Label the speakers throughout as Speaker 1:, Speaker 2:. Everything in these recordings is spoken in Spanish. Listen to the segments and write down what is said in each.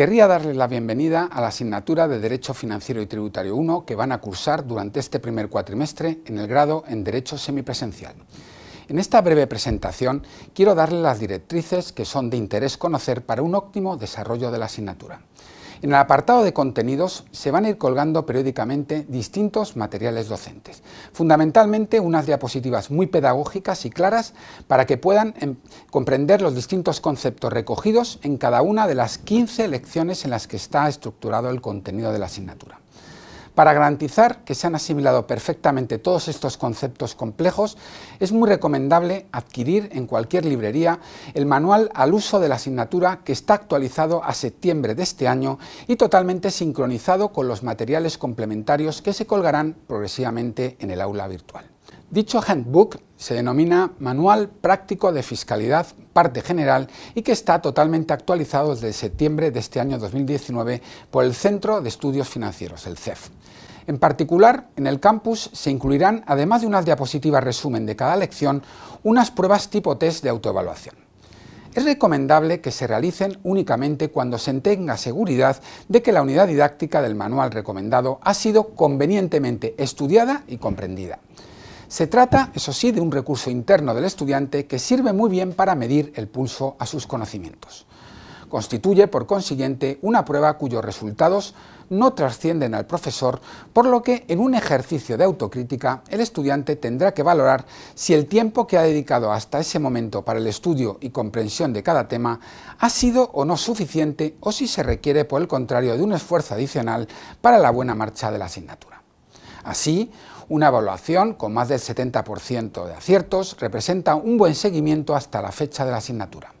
Speaker 1: Querría darles la bienvenida a la asignatura de Derecho Financiero y Tributario 1 que van a cursar durante este primer cuatrimestre en el grado en Derecho Semipresencial. En esta breve presentación quiero darles las directrices que son de interés conocer para un óptimo desarrollo de la asignatura. En el apartado de contenidos se van a ir colgando periódicamente distintos materiales docentes, fundamentalmente unas diapositivas muy pedagógicas y claras para que puedan em, comprender los distintos conceptos recogidos en cada una de las 15 lecciones en las que está estructurado el contenido de la asignatura. Para garantizar que se han asimilado perfectamente todos estos conceptos complejos, es muy recomendable adquirir en cualquier librería el manual al uso de la asignatura que está actualizado a septiembre de este año y totalmente sincronizado con los materiales complementarios que se colgarán progresivamente en el aula virtual. Dicho handbook se denomina Manual Práctico de Fiscalidad parte general y que está totalmente actualizado desde septiembre de este año 2019 por el Centro de Estudios Financieros, el CEF. En particular, en el campus se incluirán, además de unas diapositivas resumen de cada lección, unas pruebas tipo test de autoevaluación. Es recomendable que se realicen únicamente cuando se tenga seguridad de que la unidad didáctica del manual recomendado ha sido convenientemente estudiada y comprendida. Se trata, eso sí, de un recurso interno del estudiante que sirve muy bien para medir el pulso a sus conocimientos. Constituye, por consiguiente, una prueba cuyos resultados no trascienden al profesor, por lo que en un ejercicio de autocrítica el estudiante tendrá que valorar si el tiempo que ha dedicado hasta ese momento para el estudio y comprensión de cada tema ha sido o no suficiente o si se requiere, por el contrario, de un esfuerzo adicional para la buena marcha de la asignatura. Así, una evaluación con más del 70% de aciertos representa un buen seguimiento hasta la fecha de la asignatura.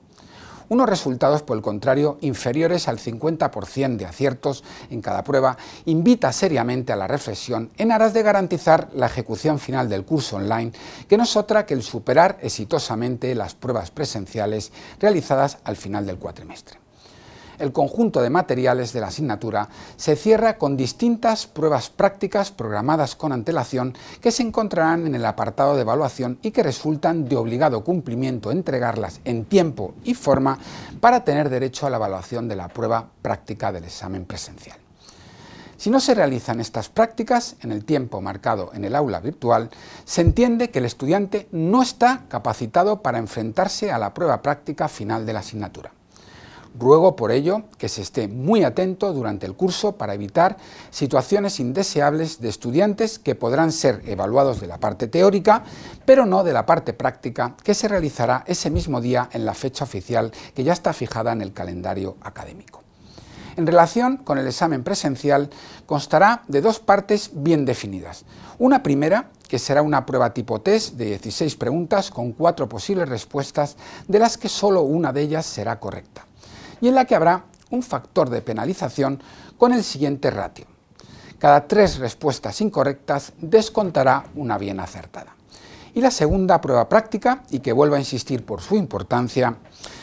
Speaker 1: Unos resultados, por el contrario, inferiores al 50% de aciertos en cada prueba, invita seriamente a la reflexión en aras de garantizar la ejecución final del curso online, que no es otra que el superar exitosamente las pruebas presenciales realizadas al final del cuatrimestre el conjunto de materiales de la asignatura se cierra con distintas pruebas prácticas programadas con antelación que se encontrarán en el apartado de evaluación y que resultan de obligado cumplimiento entregarlas en tiempo y forma para tener derecho a la evaluación de la prueba práctica del examen presencial. Si no se realizan estas prácticas en el tiempo marcado en el aula virtual, se entiende que el estudiante no está capacitado para enfrentarse a la prueba práctica final de la asignatura. Ruego por ello que se esté muy atento durante el curso para evitar situaciones indeseables de estudiantes que podrán ser evaluados de la parte teórica, pero no de la parte práctica que se realizará ese mismo día en la fecha oficial que ya está fijada en el calendario académico. En relación con el examen presencial, constará de dos partes bien definidas. Una primera, que será una prueba tipo test de 16 preguntas con cuatro posibles respuestas, de las que solo una de ellas será correcta y en la que habrá un factor de penalización con el siguiente ratio. Cada tres respuestas incorrectas descontará una bien acertada. Y la segunda prueba práctica, y que vuelvo a insistir por su importancia,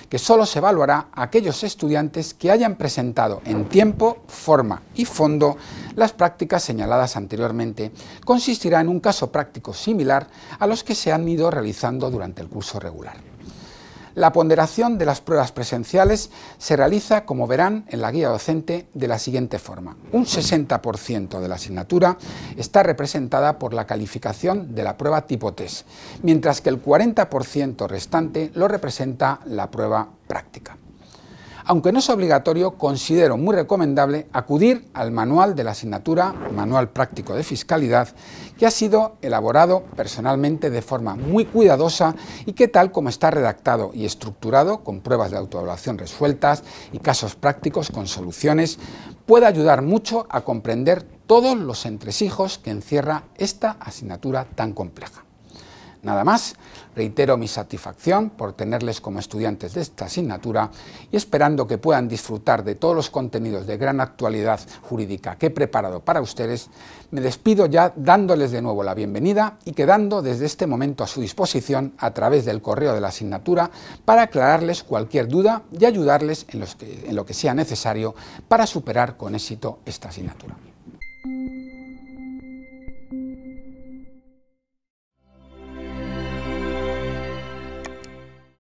Speaker 1: que solo se evaluará a aquellos estudiantes que hayan presentado en tiempo, forma y fondo las prácticas señaladas anteriormente, consistirá en un caso práctico similar a los que se han ido realizando durante el curso regular. La ponderación de las pruebas presenciales se realiza, como verán en la guía docente, de la siguiente forma. Un 60% de la asignatura está representada por la calificación de la prueba tipo test, mientras que el 40% restante lo representa la prueba práctica. Aunque no es obligatorio, considero muy recomendable acudir al manual de la asignatura Manual Práctico de Fiscalidad, que ha sido elaborado personalmente de forma muy cuidadosa y que tal como está redactado y estructurado, con pruebas de autoevaluación resueltas y casos prácticos con soluciones, puede ayudar mucho a comprender todos los entresijos que encierra esta asignatura tan compleja. Nada más, reitero mi satisfacción por tenerles como estudiantes de esta asignatura y esperando que puedan disfrutar de todos los contenidos de gran actualidad jurídica que he preparado para ustedes, me despido ya dándoles de nuevo la bienvenida y quedando desde este momento a su disposición a través del correo de la asignatura para aclararles cualquier duda y ayudarles en, lo que sea necesario para superar con éxito esta asignatura.